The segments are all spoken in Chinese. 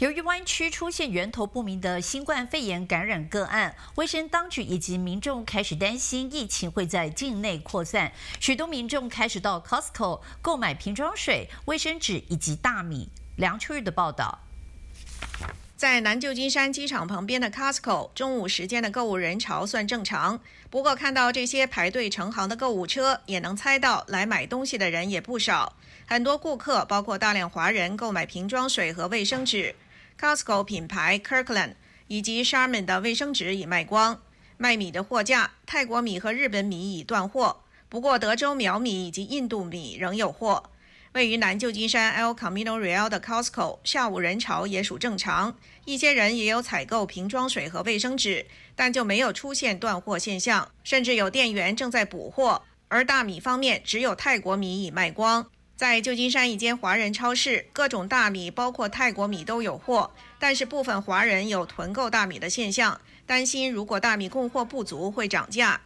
由于湾区出现源头不明的新冠肺炎感染个案，卫生当局以及民众开始担心疫情会在境内扩散。许多民众开始到 Costco 购买瓶装水、卫生纸以及大米。梁秋玉的报道，在南旧金山机场旁边的 Costco，中午时间的购物人潮算正常，不过看到这些排队成行的购物车，也能猜到来买东西的人也不少。很多顾客，包括大量华人，购买瓶装水和卫生纸。Costco 品牌 Kirkland 以及 Charmin 的卫生纸已卖光。卖米的货架，泰国米和日本米已断货，不过德州苗米以及印度米仍有货。位于南旧金山 El Camino Real 的 Costco 下午人潮也属正常，一些人也有采购瓶装水和卫生纸，但就没有出现断货现象，甚至有店员正在补货。而大米方面，只有泰国米已卖光。在旧金山一间华人超市，各种大米，包括泰国米都有货，但是部分华人有囤购大米的现象，担心如果大米供货不足会涨价。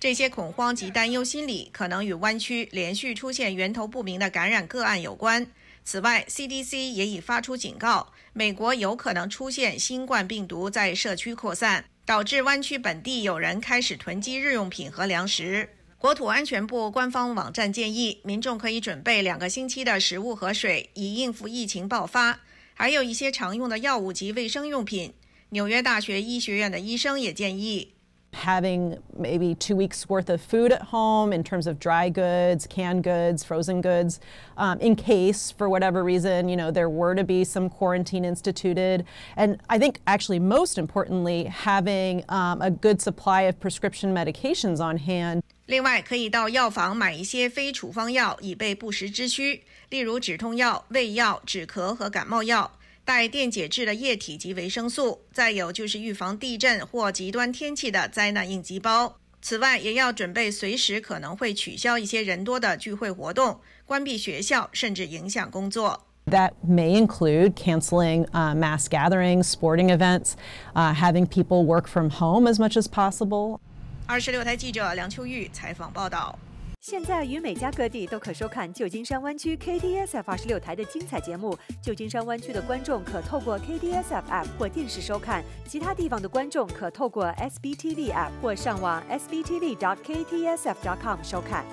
这些恐慌及担忧心理可能与湾区连续出现源头不明的感染个案有关。此外，CDC 也已发出警告，美国有可能出现新冠病毒在社区扩散，导致湾区本地有人开始囤积日用品和粮食。国土安全部官方网站建议，民众可以准备两个星期的食物和水，以应付疫情爆发，还有一些常用的药物及卫生用品。纽约大学医学院的医生也建议。having maybe two weeks worth of food at home in terms of dry goods, canned goods, frozen goods, um, in case for whatever reason, you know, there were to be some quarantine instituted. And I think actually most importantly, having um, a good supply of prescription medications on hand. 另外，可以到药房买一些非处方药，以备不时之需，例如止痛药、胃药、止咳和感冒药，带电解质的液体及维生素。再有就是预防地震或极端天气的灾难应急包。此外，也要准备随时可能会取消一些人多的聚会活动、关闭学校，甚至影响工作。That may include canceling mass gatherings, sporting events, having people work from home as much as possible. 二十六台记者梁秋玉采访报道。现在，于每家各地都可收看旧金山湾区 KTSF 二十六台的精彩节目。旧金山湾区的观众可透过 KTSF app 或电视收看，其他地方的观众可透过 SBTV app 或上网 SBTV KTSF dot com 收看。